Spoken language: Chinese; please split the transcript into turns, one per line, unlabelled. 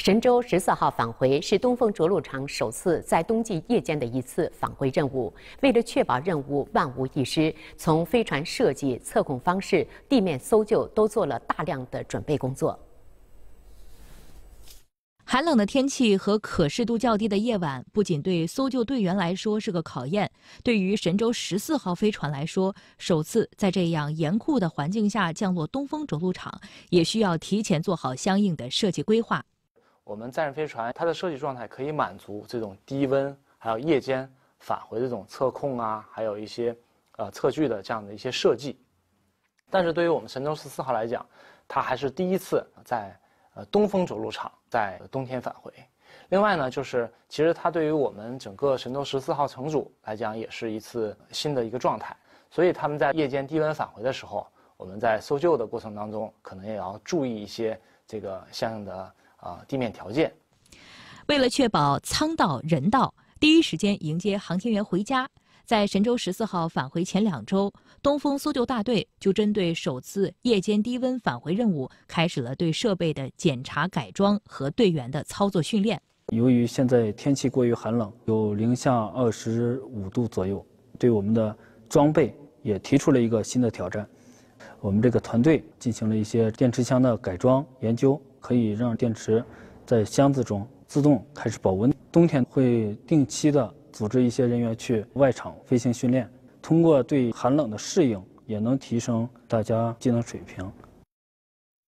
神舟十四号返回是东风着陆场首次在冬季夜间的一次返回任务。为了确保任务万无一失，从飞船设计、测控方式、地面搜救都做了大量的准备工作。
寒冷的天气和可视度较低的夜晚，不仅对搜救队员来说是个考验，对于神舟十四号飞船来说，首次在这样严酷的环境下降落东风着陆场，也需要提前做好相应的设计规划。
我们载人飞船它的设计状态可以满足这种低温，还有夜间返回这种测控啊，还有一些，呃测距的这样的一些设计。但是对于我们神舟十四号来讲，它还是第一次在，呃东风着陆场在冬天返回。另外呢，就是其实它对于我们整个神舟十四号乘组来讲，也是一次新的一个状态。所以他们在夜间低温返回的时候，我们在搜救的过程当中，可能也要注意一些这个相应的。啊，
地面条件。为了确保舱道人道，第一时间迎接航天员回家，在神舟十四号返回前两周，东风搜救大队就针对首次夜间低温返回任务，开始了对设备的检查、改装和队员的操作训练。
由于现在天气过于寒冷，有零下二十五度左右，对我们的装备也提出了一个新的挑战。我们这个团队进行了一些电池箱的改装研究。可以让电池在箱子中自动开始保温。冬天会定期的组织一些人员去外场飞行训练，通过对寒冷的适应，也能提升大家技能水平。